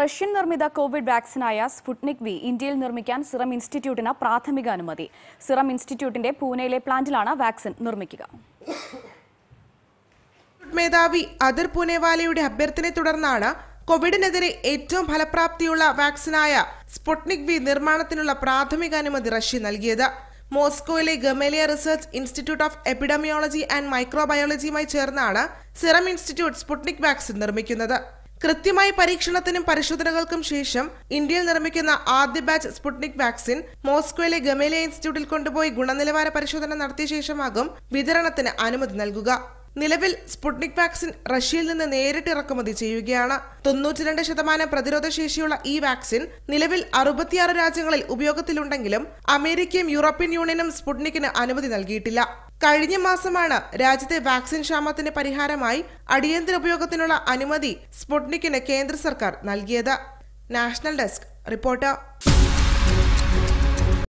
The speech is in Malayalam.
റഷ്യൻ നിർമ്മിത കോവിഡ് വാക്സിനായ സ്ഫുട്നിക് വി ഇന്ത്യയിൽ നിർമ്മിക്കാൻ സിറം ഇൻസ്റ്റിറ്റ്യൂട്ടിന് പ്രാഥമിക അനുമതി സിറം ഇൻസ്റ്റിറ്റ്യൂട്ടിന്റെ പൂനെയിലെ പ്ലാന്റിലാണ് വാക്സിൻ നിർമ്മിക്കുക മേധാവി അതിർ പൂനെവാലയുടെ അഭ്യർത്ഥനയെ തുടർന്നാണ് കോവിഡിനെതിരെ ഏറ്റവും ഫലപ്രാപ്തിയുള്ള വാക്സിനായ സ്പുട്നിക് വി നിർമ്മാണത്തിനുള്ള പ്രാഥമിക അനുമതി റഷ്യ നൽകിയത് മോസ്കോയിലെ Gamaleya research institute of epidemiology and മൈക്രോബയോളജിയുമായി ചേർന്നാണ് സിറം ഇൻസ്റ്റിറ്റ്യൂട്ട് സ്പുട്നിക് വാക്സിൻ നിർമ്മിക്കുന്നത് കൃത്യമായി പരീക്ഷണത്തിനും പരിശോധനകൾക്കും ശേഷം ഇന്ത്യയിൽ നിർമ്മിക്കുന്ന ആദ്യ ബാച്ച് സ്പുട്നിക് വാക്സിൻ മോസ്കോയിലെ ഗമേലിയ ഇൻസ്റ്റിറ്റ്യൂട്ടിൽ കൊണ്ടുപോയി ഗുണനിലവാര പരിശോധന നടത്തിയ ശേഷമാകും വിതരണത്തിന് അനുമതി നൽകുക നിലവിൽ സ്പുട്നിക് വാക്സിൻ റഷ്യയിൽ നിന്ന് നേരിട്ട് ഇറക്കുമതി ചെയ്യുകയാണ് തൊണ്ണൂറ്റിരണ്ട് ശതമാനം പ്രതിരോധ ശേഷിയുള്ള ഈ വാക്സിൻ നിലവിൽ അറുപത്തിയാറ് രാജ്യങ്ങളിൽ ഉപയോഗത്തിലുണ്ടെങ്കിലും അമേരിക്കയും യൂറോപ്യൻ യൂണിയനും സ്പുട്നിക്കിന് അനുമതി നൽകിയിട്ടില്ല കഴിഞ്ഞ മാസമാണ് രാജ്യത്തെ വാക്സിൻ ക്ഷാമത്തിന് പരിഹാരമായി അടിയന്തര ഉപയോഗത്തിനുള്ള അനുമതി സ്പുട്നിക്കിന് കേന്ദ്ര സർക്കാർ നൽകിയത് നാഷണൽ ഡെസ്ക് റിപ്പോർട്ടർ